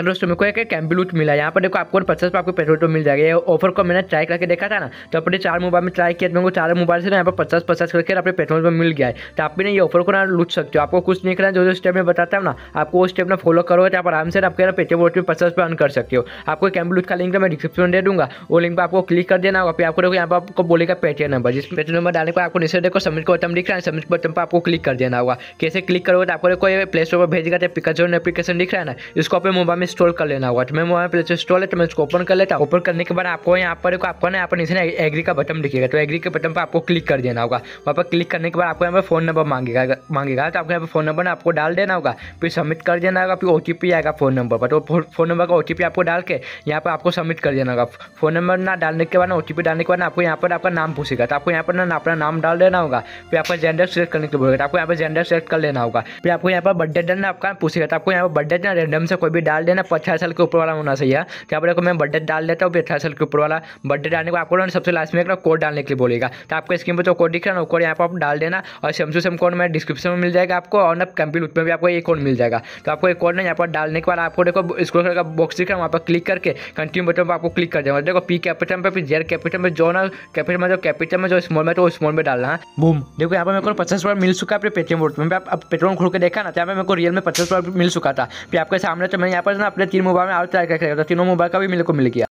हम दोस्तों मेरे को एक कैम्बलूट मिला यहाँ पर देखो आपको पचास पर आपको पेट्रोल तो मिल जाएगा ऑफर को मैंने ट्राई करके देखा था ना तो अपने चार मोबाइल में ट्राई किया तो चार मोबाइल से ना यहाँ पर पचास पचास करके अपने पेट्रोल पर मिल गया है तो आप भी ना ये ऑफर को ना लूट सकते हो आपको कुछ नहीं करना जो जो स्टेप में बताता हूँ ना आपको उस स्टेप ना फॉलो करो तो आप आराम से आपके ना पेट्रोल वोट में पचास पर अन कर सकते हो आपको कैम्बलूट का लिंक मैं डिस्क्रिप्शन दे दूँगा वो लिंक पर आपको क्लिक कर देना होगा फिर आपको देखो यहाँ पर आपको बोलेगा पेटीएम नंबर जिस पेटीएम नंबर डालने पर आपको नीचे देखो सबमिट को बटन दिख रहा है सबमिट बटन पर आपको क्लिक कर देना होगा कैसे क्लिक करोगे तो आपको देखो प्ले स्टोर पर भेजेगा पिकाजोन तो एप्लीकेशन दिख रहा है ना इसको अपने मोबाइल में इंस्टॉल कर लेना होगा तो मैं मोबाइल प्ले इंस्टॉल है तो मैं इसको ओपन कर लेता ओपन करने के बाद आपको यहाँ पर आपको ना यहाँ पर एग्री का बटन दिखेगा तो एग्री के बटन पर आपको क्लिक कर देना होगा वहाँ पर क्लिक करने के बाद आपको यहाँ पर फोन नंबर मांगेगा मांगेगा तो आपको यहाँ पर फोन नंबर आपको डाल देना होगा फिर सबमिट कर देना होगा फिर ओ आएगा फोन नंबर पर तो फोन नंबर का ओ आपको डाल के यहाँ पर आपको सबमिट कर देना होगा फोन नंबर ना डालने के बाद ना ओ डालने के बाद आपको यहाँ पर आपका नाम पूछेगा तो आपको यहाँ पर ना अपना नाम डाल देना होगा फिर आपका जेंडर सेलेक्ट करने के बोलेगा आपको यहाँ पर जेंडर सेलेक्ट कर लेना होगा फिर आपको यहाँ पर बर्थडे डन आपका पूछेगा तो आपको यहाँ पर बर्थडे ना रेंडम से कोई भी डाल बर्थडे ना पचास साल के ऊपर वाला होना सही है तो आप पर को मैं बर्थडे डाल देता हूँ अठारह साल के ऊपर वाला बर्थडे डालने को आपको सबसे लास्ट में एक कोड डालने के लिए बोलेगा तो आपको स्क्रीन पर जो कोड दिख रहा है ना कोड यहाँ पर आप डाल देना और सेम सेम कोड मेरे डिस्क्रिप्शन में मिल जाएगा आपको और ना कंप्यूटर में भी आपको एक कोड मिल जाएगा तो आपको एक कोड ना यहाँ पर डालने के बाद आपको देखो स्क्रोल का बॉक्स दिख रहा है वहाँ पर क्लिक करके कंटिन्यू बटन पर आपको क्लिक कर देगा देखो पी कैपिटल पर जेड कैपिटल में जो ना कैपिटल में जो कैपिटल में जो स्मॉल में तो स्मॉल में डालना बूम हाँ। देखो यहाँ पर मेरे को पचास रुपये मिल चुका है अपने पेटीएम वोट में आप पेट्रोल खोल के देखा ना तो यहाँ पर मेरे को रियल में पचास रुपये मिल चुका था फिर आपके सामने तो मैंने यहाँ पर ना अपने तीन मोबाइल में आउट ट्राई करके तो तीनों मोबाइल का भी मेरे को मिल गया